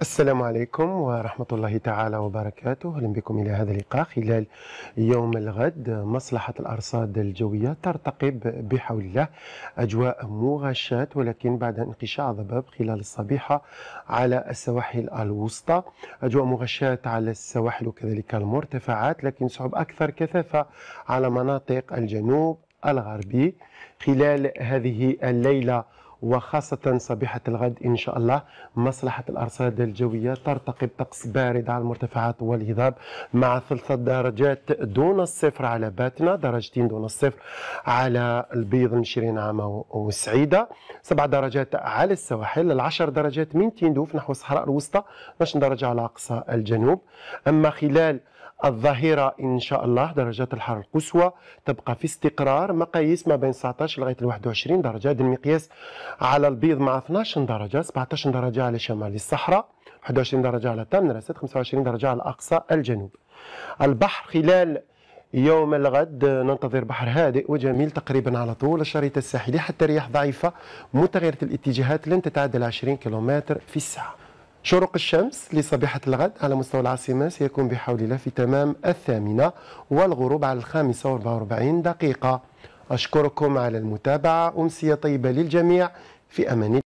السلام عليكم ورحمة الله تعالى وبركاته أهلا بكم إلى هذا اللقاء خلال يوم الغد مصلحة الأرصاد الجوية ترتقب بحول الله أجواء مغشاة ولكن بعد انقشاع ضباب خلال الصبيحة على السواحل الوسطى أجواء مغشاة على السواحل وكذلك المرتفعات لكن صعب أكثر كثافة على مناطق الجنوب الغربي خلال هذه الليلة وخاصة صبيحة الغد إن شاء الله مصلحة الأرصاد الجوية ترتقي بطقس بارد على المرتفعات والهضاب مع ثلث درجات دون الصفر على باتنا درجتين دون الصفر على البيض من شيرين عامة وسعيدة سبع درجات على السواحل العشر درجات من تيندوف نحو الصحراء الوسطى 12 درجة على أقصى الجنوب أما خلال الظهيرة إن شاء الله درجات الحرارة القصوى تبقى في استقرار مقاييس ما بين 19 لغاية 21 درجة هذا المقياس على البيض مع 12 درجة 17 درجة على شمال الصحراء 21 درجة على تامن 25 درجة على أقصى الجنوب البحر خلال يوم الغد ننتظر بحر هادئ وجميل تقريبا على طول الشريط الساحلي حتى رياح ضعيفة متغيرة الاتجاهات لن تتعدى 20 كم في الساعة شروق الشمس لصبيحة الغد على مستوى العاصمة سيكون بحول الله في تمام الثامنة والغروب على الخامسة واربعة واربعين دقيقة أشكركم على المتابعة أمسية طيبة للجميع في أمان